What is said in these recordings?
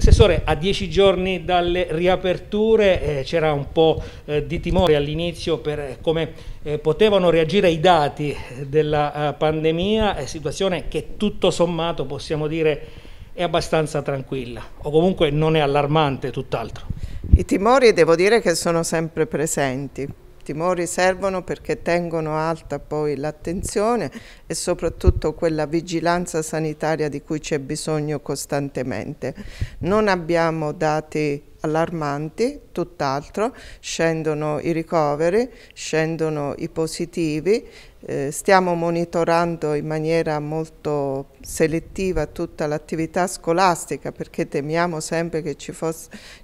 Assessore, a dieci giorni dalle riaperture eh, c'era un po' eh, di timore all'inizio per eh, come eh, potevano reagire i dati eh, della eh, pandemia, situazione che tutto sommato possiamo dire è abbastanza tranquilla o comunque non è allarmante tutt'altro. I timori devo dire che sono sempre presenti, timori servono perché tengono alta poi l'attenzione e soprattutto quella vigilanza sanitaria di cui c'è bisogno costantemente. Non abbiamo dati allarmanti, tutt'altro, scendono i ricoveri, scendono i positivi, eh, stiamo monitorando in maniera molto selettiva tutta l'attività scolastica perché temiamo sempre che ci,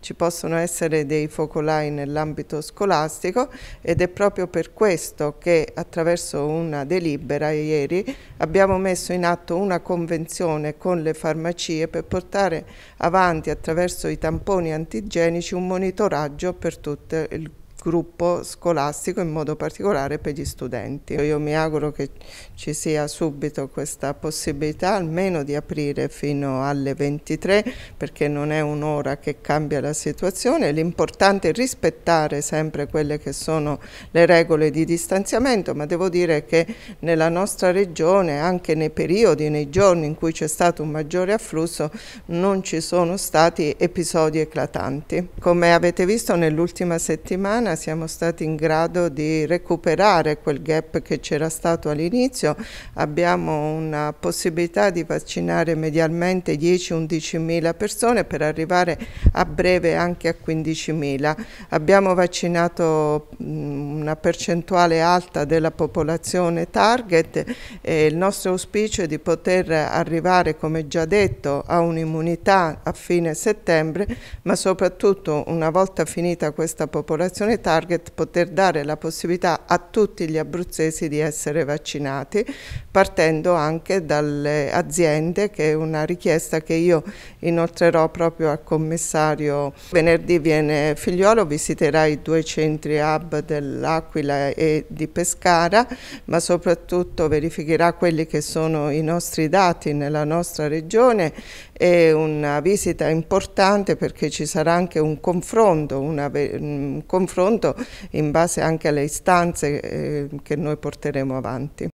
ci possono essere dei focolai nell'ambito scolastico ed è proprio per questo che attraverso una delibera ieri abbiamo messo in atto una convenzione con le farmacie per portare avanti attraverso i tamponi antidroga igienici, un monitoraggio per tutto il gruppo scolastico, in modo particolare per gli studenti. Io mi auguro che ci sia subito questa possibilità almeno di aprire fino alle 23 perché non è un'ora che cambia la situazione, l'importante è rispettare sempre quelle che sono le regole di distanziamento, ma devo dire che nella nostra regione anche nei periodi, nei giorni in cui c'è stato un maggiore afflusso non ci sono stati episodi eclatanti. Come avete visto nell'ultima settimana siamo stati in grado di recuperare quel gap che c'era stato all'inizio, abbiamo una possibilità di vaccinare medialmente 10-11 mila persone per arrivare a breve anche a 15 mila. Abbiamo vaccinato una percentuale alta della popolazione target e il nostro auspicio è di poter arrivare, come già detto, a un'immunità a fine settembre, ma soprattutto una volta finita questa popolazione target poter dare la possibilità a tutti gli abruzzesi di essere vaccinati, partendo anche dalle aziende, che è una richiesta che io inoltrerò proprio al commissario. Venerdì viene Figliolo, visiterà i due centri hub dell'Aquila e di Pescara, ma soprattutto verificherà quelli che sono i nostri dati nella nostra regione è una visita importante perché ci sarà anche un confronto, una, un confronto in base anche alle istanze eh, che noi porteremo avanti.